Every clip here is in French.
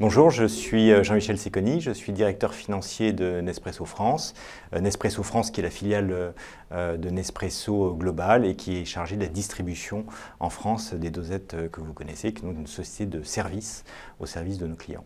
Bonjour, je suis euh, Jean-Michel Seconi, je suis directeur financier de Nespresso France. Euh, Nespresso France qui est la filiale euh, de Nespresso Global et qui est chargée de la distribution en France des dosettes que vous connaissez, qui est une société de service au service de nos clients.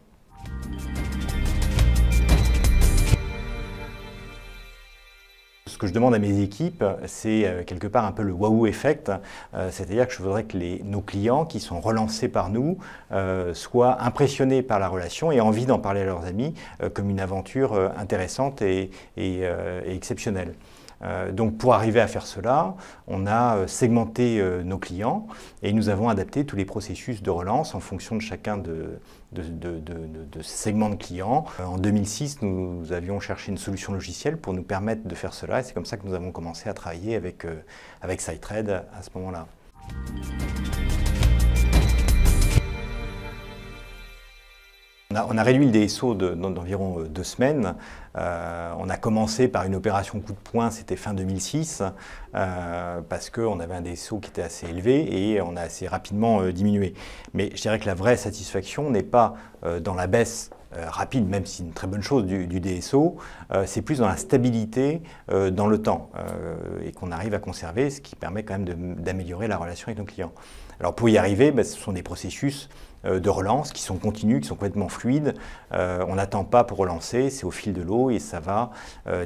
que je demande à mes équipes, c'est euh, quelque part un peu le waouh effect, euh, c'est-à-dire que je voudrais que nos clients qui sont relancés par nous euh, soient impressionnés par la relation et aient envie d'en parler à leurs amis comme une aventure intéressante et exceptionnelle. Euh, donc pour arriver à faire cela, on a euh, segmenté euh, nos clients et nous avons adapté tous les processus de relance en fonction de chacun de, de, segments de clients. en 2006, nous avions cherché une solution logicielle pour nous permettre de faire cela et c'est comme ça que nous avons commencé à travailler avec, avec à ce moment-là. On a, réduit le DSO d'environ euh, deux semaines. Euh, on a commencé par une opération coup de poing, c'était fin 2006, euh, parce qu'on avait un DSO qui était assez élevé et on a assez rapidement diminué. Mais je dirais que la vraie satisfaction n'est pas dans la baisse euh, rapide, même si une très bonne chose, du, DSO, euh, c'est plus dans la stabilité euh, dans le temps et qu'on arrive à conserver, ce qui permet quand même d'améliorer la relation avec nos clients. Alors pour y arriver, bah, ce sont des processus de relance qui sont continus, qui sont complètement fluides. on n'attend pas pour relancer, c'est au fil de l'eau et ça va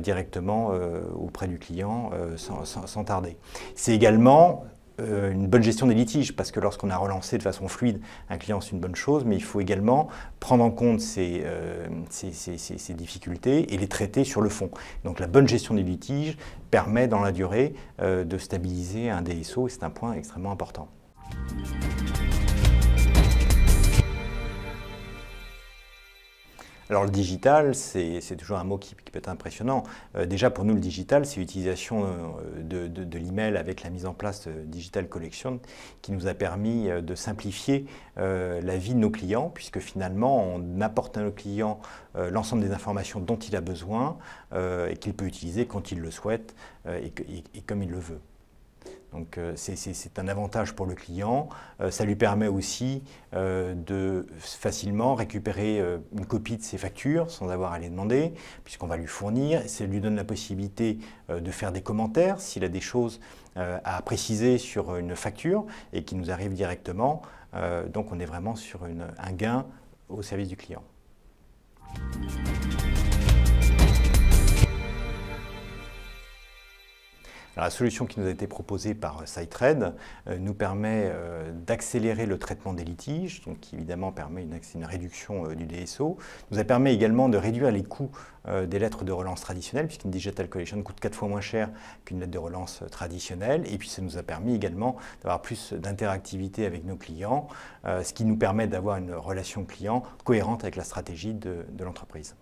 directement auprès du client sans, tarder. C'est également euh, une bonne gestion des litiges, parce que lorsqu'on a relancé de façon fluide un client, c'est une bonne chose, mais il faut également prendre en compte ces, euh, difficultés et les traiter sur le fond. Donc la bonne gestion des litiges permet dans la durée euh, de stabiliser un DSO, et c'est un point extrêmement important. Alors le digital, c'est toujours un mot qui, peut être impressionnant. Euh, déjà pour nous, le digital, c'est l'utilisation euh, de, l'email avec la mise en place de euh, Digital Collection qui nous a permis de simplifier la vie de nos clients, puisque finalement, on apporte à nos clients l'ensemble des informations dont il a besoin et qu'il peut utiliser quand il le souhaite et comme il le veut. Donc euh, c'est un avantage pour le client. Euh, ça lui permet aussi euh, de facilement récupérer une copie de ses factures sans avoir à les demander, puisqu'on va lui fournir. Ça lui donne la possibilité de faire des commentaires s'il a des choses à préciser sur une facture et qui nous arrive directement. donc on est vraiment sur un gain au service du client. la solution qui nous a été proposée par euh, SideTrade euh, nous permet euh, d'accélérer le traitement des litiges, donc qui évidemment permet une, réduction du DSO, nous a permis également de réduire les coûts des lettres de relance traditionnelles, puisqu'une digital collection coûte quatre fois moins cher qu'une lettre de relance traditionnelle, et puis ça nous a permis également d'avoir plus d'interactivité avec nos clients, ce qui nous permet d'avoir une relation client cohérente avec la stratégie de l'entreprise.